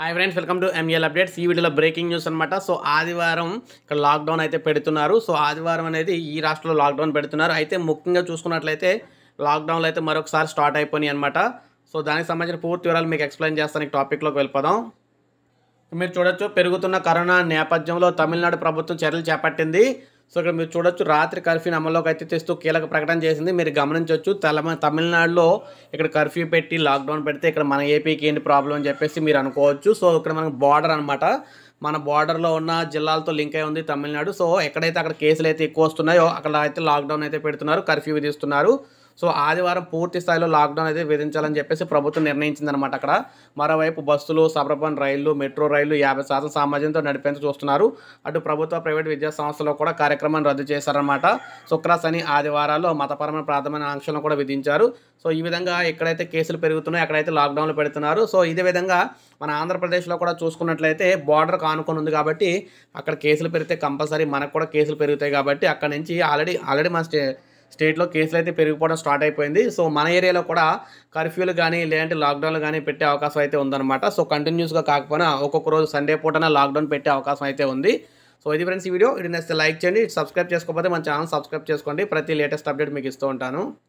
hi friends welcome to ML updates ఈ వీడియోలో breaking news అనమాట సో ఆదివారం ఇక్కడ లాక్డౌన్ అయితే పెడుతున్నారు సో ఆదివారం అనేది ఈ రాష్ట్రంలో లాక్డౌన్ పెడుతున్నారు అయితే ముఖ్యంగా చూసుకున్నట్లయితే లాక్డౌన్లో అయితే మరొకసారి స్టార్ట్ అయిపోయినాయి అనమాట సో దానికి సంబంధించిన పూర్తి వివరాలు మీకు ఎక్స్ప్లెయిన్ చేస్తాను టాపిక్లోకి వెళ్ళిపోదాం మీరు చూడొచ్చు పెరుగుతున్న కరోనా నేపథ్యంలో తమిళనాడు ప్రభుత్వం చర్యలు చేపట్టింది సో ఇక్కడ మీరు చూడొచ్చు రాత్రి కర్ఫ్యూని అమల్లోకి అయితే తెస్తూ కీలక ప్రకటన చేసింది మీరు గమనించవచ్చు తల తమిళనాడులో ఇక్కడ కర్ఫ్యూ పెట్టి లాక్డౌన్ పెడితే ఇక్కడ మన ఏపీకి ఏంటి ప్రాబ్లం అని చెప్పేసి మీరు అనుకోవచ్చు సో ఇక్కడ మనకు బార్డర్ అనమాట మన బార్డర్లో ఉన్న జిల్లాలతో లింక్ అయి ఉంది తమిళనాడు సో ఎక్కడైతే అక్కడ కేసులు అయితే ఎక్కువ వస్తున్నాయో అక్కడ అయితే లాక్డౌన్ అయితే పెడుతున్నారు కర్ఫ్యూ విధిస్తున్నారు సో ఆదివారం పూర్తి స్థాయిలో లాక్డౌన్ అయితే విధించాలని చెప్పేసి ప్రభుత్వం నిర్ణయించిందనమాట అక్కడ మరోవైపు బస్సులు సబర్బన్ రైళ్లు మెట్రో రైళ్లు యాభై శాతం సామాజ్యంతో నడిపేందుకు చూస్తున్నారు అటు ప్రభుత్వ ప్రైవేట్ విద్యా సంస్థలో కూడా కార్యక్రమాన్ని రద్దు చేశారనమాట శుక్ర శని ఆదివారాల్లో మతపరమైన ప్రాథమిక ఆంక్షలను కూడా విధించారు సో ఈ విధంగా ఎక్కడైతే కేసులు పెరుగుతున్నాయో అక్కడైతే లాక్డౌన్లు పెడుతున్నారు సో ఇదే విధంగా మన ఆంధ్రప్రదేశ్లో కూడా చూసుకున్నట్లయితే బార్డర్ కానుకొని ఉంది కాబట్టి అక్కడ కేసులు పెరిగితే కంపల్సరీ మనకు కూడా కేసులు పెరుగుతాయి కాబట్టి అక్కడ నుంచి ఆల్రెడీ ఆల్రెడీ మన స్టే స్టేట్లో కేసులు అయితే పెరిగిపోవడం స్టార్ట్ అయిపోయింది సో మన ఏరియాలో కూడా కర్ఫ్యూలు కానీ లేదంటే లాక్డౌన్లు కానీ పెట్టే అవకాశం అయితే ఉందన్నమాట సో కంటిన్యూస్గా కాకపోయినా ఒక్కొక్క రోజు సండే పూటన లాక్డౌన్ పెట్టే అవకాశం అయితే ఉంది సో ఇది ఫ్రెండ్స్ ఈ వీడియో ఇది నచ్చితే లైక్ చేయండి సబ్స్క్రైబ్ చేసుకోకపోతే మన ఛానల్ సబ్స్క్రైబ్ చేసుకోండి ప్రతి లేటెస్ట్ అప్డేట్ మీకు ఇస్తూ ఉంటాను